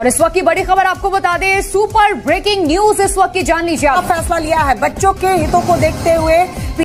और इस वक्त की बड़ी खबर आपको बता दें सुपर ब्रेकिंग न्यूज इस वक्त की जान लीजिए आप फैसला लिया है बच्चों के हितों को देखते हुए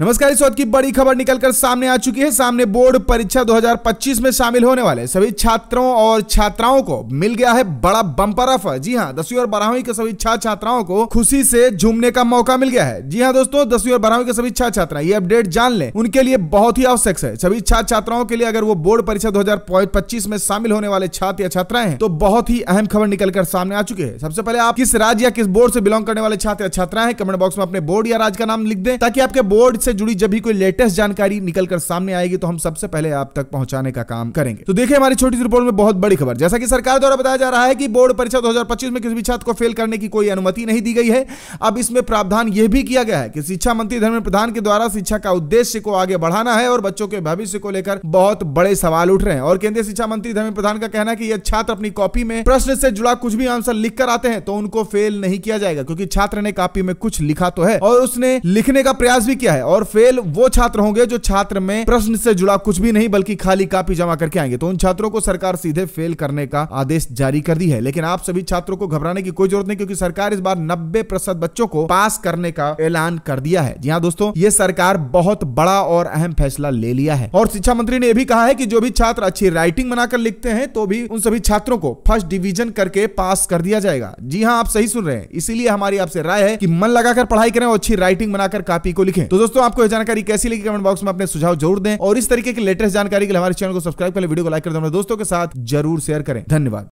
नमस्कार इस वक्त की बड़ी खबर निकलकर सामने आ चुकी है सामने बोर्ड परीक्षा 2025 में शामिल होने वाले सभी छात्रों और छात्राओं को मिल गया है बड़ा बम्पर ऑफर जी हाँ दसवीं और बारहवीं के सभी छात्र छात्राओं को खुशी से झूमने का मौका मिल गया है जी हाँ दोस्तों दसवीं और बारहवीं के सभी छात्र छात्रा ये अपडेट जान ले उनके लिए बहुत ही आवश्यक है सभी छात्र छात्राओं के लिए अगर वो बोर्ड परीक्षा दो में शामिल होने वाले छात्र या छात्राएं हैं तो बहुत ही अहम खबर निकलकर सामने आ चुकी है सबसे पहले आप किस राज्य या किस बोर्ड से बिलोंग करने वाले छात्र या छात्राएं कमेंट बॉक्स में अपने बोर्ड या राज्य का नाम लिख दें ताकि आपके बोर्ड से जुड़ी जब भी कोई लेटेस्ट जानकारी निकलकर सामने आएगी तो हम सबसे पहले आप तक पहुंचाने का काम करेंगे तो देखिए हमारी छोटी सी रिपोर्ट में बहुत बड़ी खबर जैसा कि सरकार द्वारा बताया जा रहा है कि बोर्ड परीक्षा दो में किसी भी छात्र को फेल करने की कोई अनुमति नहीं दी गई है अब इसमें प्रावधान यह भी किया गया है कि शिक्षा मंत्री धर्मेंद्र प्रधान के द्वारा शिक्षा का उद्देश्य को आगे बढ़ाना है और बच्चों के भविष्य को लेकर बहुत बड़े सवाल उठ रहे हैं और केंद्रीय शिक्षा मंत्री धर्मेंद्र प्रधान का कहना है कि यह छात्र अपनी कॉपी में प्रश्न से जुड़ा कुछ भी आंसर लिखकर आते हैं तो उनको फेल नहीं किया जाएगा क्योंकि छात्र ने कॉपी में कुछ लिखा तो है और उसने लिखने का प्रयास भी किया है और और फेल वो छात्र होंगे जो छात्र में प्रश्न से जुड़ा कुछ भी नहीं बल्कि खाली कापी जमा करके आएंगे तो उन छात्रों को सरकार सीधे फेल करने का आदेश जारी कर दी है लेकिन आप सभी छात्रों को घबराने की कोई जरूरत नहीं क्योंकि सरकार इस बार नब्बे प्रतिशत बच्चों को पास करने का ऐलान कर दिया है जी हाँ दोस्तों ये सरकार बहुत बड़ा और अहम फैसला ले लिया है और शिक्षा मंत्री ने यह भी कहा है कि जो भी छात्र अच्छी राइटिंग बनाकर लिखते हैं तो भी उन सभी छात्रों को फर्स्ट डिवीजन करके पास कर दिया जाएगा जी हाँ आप सही सुन रहे हैं इसीलिए हमारी आपसे राय है कि मन लगाकर पढ़ाई करें और अच्छी राइटिंग बनाकर कापी को लिखें तो दोस्तों आपको यह जानकारी कैसी लगी कमेंट बॉक्स में अपने सुझाव जरूर दें और इस तरीके की लेटेस्ट जानकारी के लिए हमारे चैनल को सब्सक्राइब करें वीडियो को लाइक कर दोस्तों के साथ जरूर शेयर करें धन्यवाद